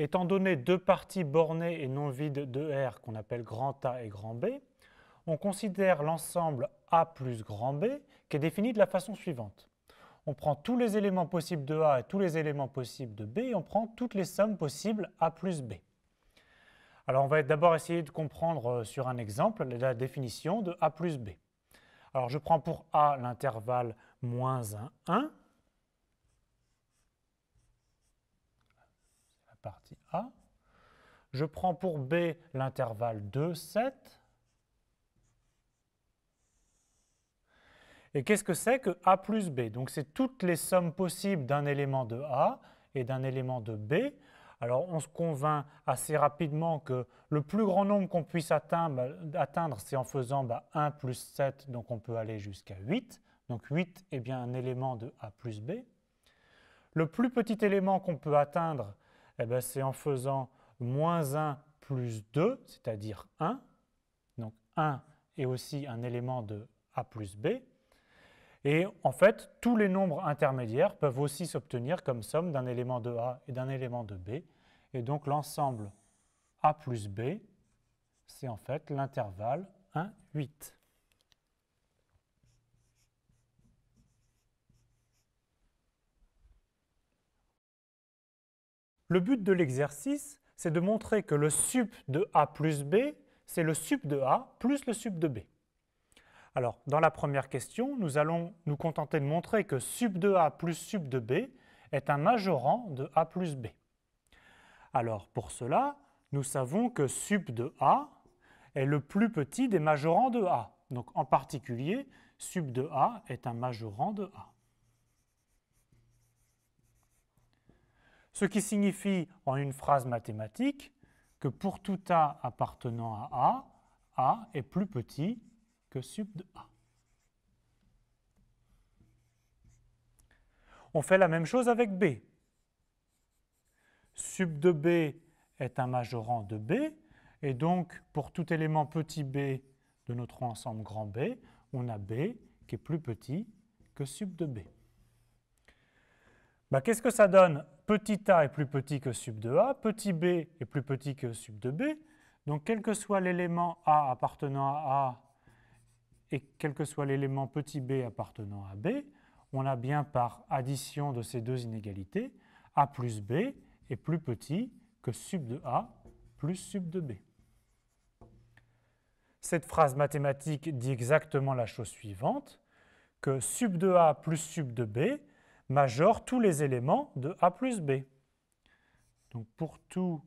Étant donné deux parties bornées et non vides de R qu'on appelle grand A et grand B, on considère l'ensemble A plus grand B qui est défini de la façon suivante. On prend tous les éléments possibles de A et tous les éléments possibles de B et on prend toutes les sommes possibles A plus B. Alors on va d'abord essayer de comprendre euh, sur un exemple la définition de A plus B. Alors je prends pour A l'intervalle moins 1, 1 partie A. Je prends pour B l'intervalle 2, 7. Et qu'est-ce que c'est que A plus B Donc c'est toutes les sommes possibles d'un élément de A et d'un élément de B. Alors on se convainc assez rapidement que le plus grand nombre qu'on puisse atteindre, c'est en faisant 1 bah, plus 7, donc on peut aller jusqu'à 8. Donc 8 est bien un élément de A plus B. Le plus petit élément qu'on peut atteindre, eh ben, c'est en faisant moins 1 plus 2, c'est-à-dire 1. Donc 1 est aussi un élément de A plus B. Et en fait, tous les nombres intermédiaires peuvent aussi s'obtenir comme somme d'un élément de A et d'un élément de B. Et donc l'ensemble A plus B, c'est en fait l'intervalle 1, 8. Le but de l'exercice, c'est de montrer que le sub de A plus B, c'est le sub de A plus le sub de B. Alors, dans la première question, nous allons nous contenter de montrer que sub de A plus sub de B est un majorant de A plus B. Alors, pour cela, nous savons que sub de A est le plus petit des majorants de A. Donc, en particulier, sub de A est un majorant de A. Ce qui signifie en une phrase mathématique que pour tout A appartenant à A, A est plus petit que sub de A. On fait la même chose avec B. Sub de B est un majorant de B, et donc pour tout élément petit b de notre ensemble grand B, on a B qui est plus petit que sub de B. Bah, qu'est-ce que ça donne petit a est plus petit que sub de a, petit b est plus petit que sub de b. Donc quel que soit l'élément a appartenant à a et quel que soit l'élément petit b appartenant à b, on a bien par addition de ces deux inégalités, a plus b est plus petit que sub de a plus sub de b. Cette phrase mathématique dit exactement la chose suivante, que sub de a plus sub de b Major tous les éléments de A plus B. Donc pour tout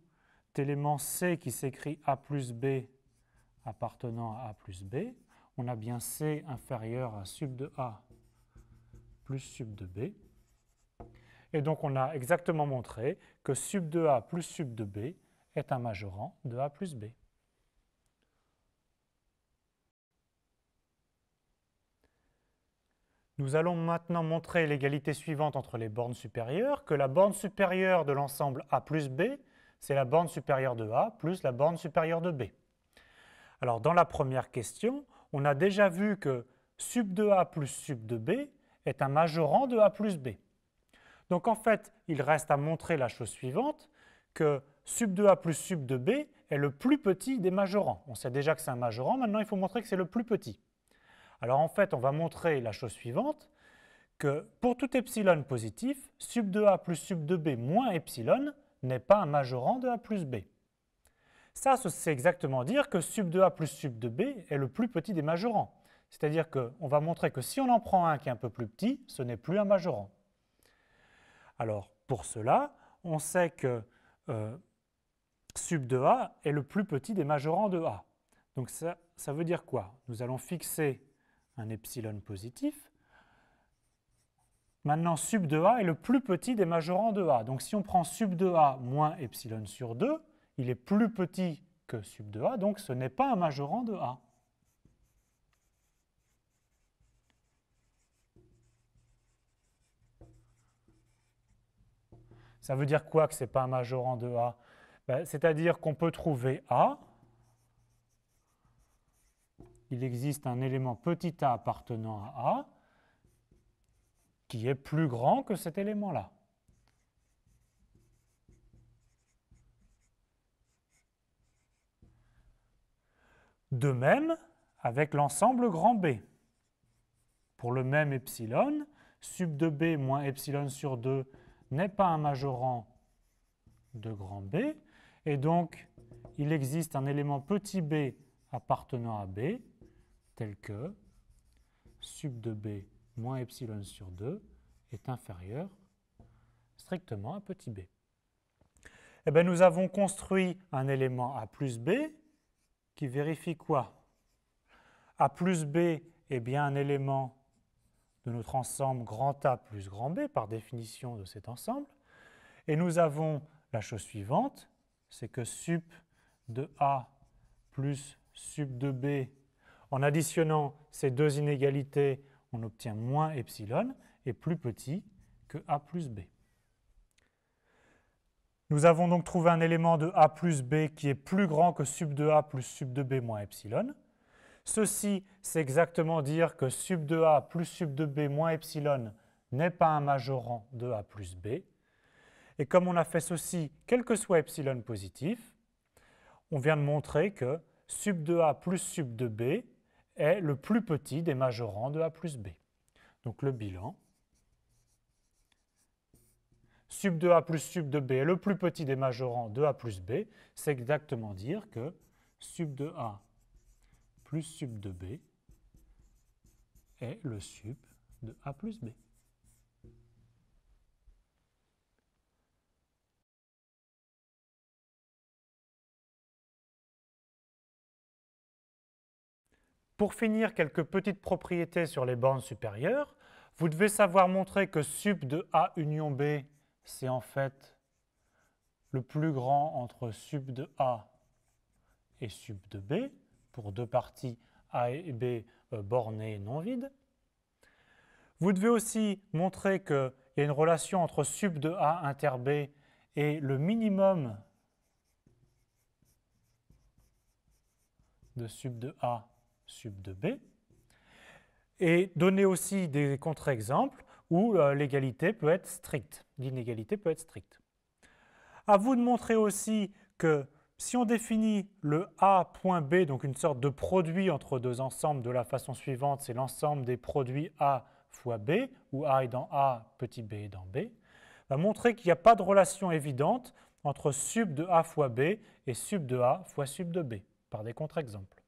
élément C qui s'écrit A plus B appartenant à A plus B, on a bien C inférieur à sub de A plus sub de B. Et donc on a exactement montré que sub de A plus sub de B est un majorant de A plus B. Nous allons maintenant montrer l'égalité suivante entre les bornes supérieures, que la borne supérieure de l'ensemble A plus B, c'est la borne supérieure de A plus la borne supérieure de B. Alors dans la première question, on a déjà vu que sub de A plus sub de B est un majorant de A plus B. Donc en fait, il reste à montrer la chose suivante, que sub de A plus sub de B est le plus petit des majorants. On sait déjà que c'est un majorant, maintenant il faut montrer que c'est le plus petit. Alors en fait, on va montrer la chose suivante, que pour tout epsilon positif, sub de a plus sub de b moins epsilon n'est pas un majorant de a plus b. Ça, c'est exactement dire que sub de a plus sub de b est le plus petit des majorants. C'est-à-dire qu'on va montrer que si on en prend un qui est un peu plus petit, ce n'est plus un majorant. Alors, pour cela, on sait que euh, sub de a est le plus petit des majorants de a. Donc ça veut dire quoi Nous allons fixer un epsilon positif. Maintenant, sub de a est le plus petit des majorants de a. Donc si on prend sub de a moins epsilon sur 2, il est plus petit que sub de a, donc ce n'est pas un majorant de a. Ça veut dire quoi que ce n'est pas un majorant de A ben, C'est-à-dire qu'on peut trouver A il existe un élément petit a appartenant à A qui est plus grand que cet élément-là. De même avec l'ensemble grand B. Pour le même epsilon, sub de B moins epsilon sur 2 n'est pas un majorant de grand B, et donc il existe un élément petit b appartenant à B tel que sub de b moins epsilon sur 2 est inférieur strictement à petit b. Eh bien, nous avons construit un élément A plus B qui vérifie quoi A plus B est bien un élément de notre ensemble grand A plus grand B par définition de cet ensemble. Et nous avons la chose suivante, c'est que sup de A plus sub de B en additionnant ces deux inégalités, on obtient moins epsilon et plus petit que a plus b. Nous avons donc trouvé un élément de a plus b qui est plus grand que sub de a plus sub de b moins epsilon. Ceci, c'est exactement dire que sub de a plus sub de b moins epsilon n'est pas un majorant de a plus b. Et comme on a fait ceci, quel que soit epsilon positif, on vient de montrer que sub de a plus sub de b est le plus petit des majorants de A plus B. Donc le bilan, sub de A plus sub de B est le plus petit des majorants de A plus B, c'est exactement dire que sub de A plus sub de B est le sub de A plus B. Pour finir, quelques petites propriétés sur les bornes supérieures. Vous devez savoir montrer que sub de A union B, c'est en fait le plus grand entre sub de A et sub de B, pour deux parties A et B euh, bornées non vides. Vous devez aussi montrer qu'il y a une relation entre sub de A inter B et le minimum de sub de A sub de B, et donner aussi des contre-exemples où euh, l'égalité peut être stricte, l'inégalité peut être stricte. À vous de montrer aussi que si on définit le A point B, donc une sorte de produit entre deux ensembles de la façon suivante, c'est l'ensemble des produits A fois B, où A est dans A, petit b est dans B, va montrer qu'il n'y a pas de relation évidente entre sub de A fois B et sub de A fois sub de B, par des contre-exemples.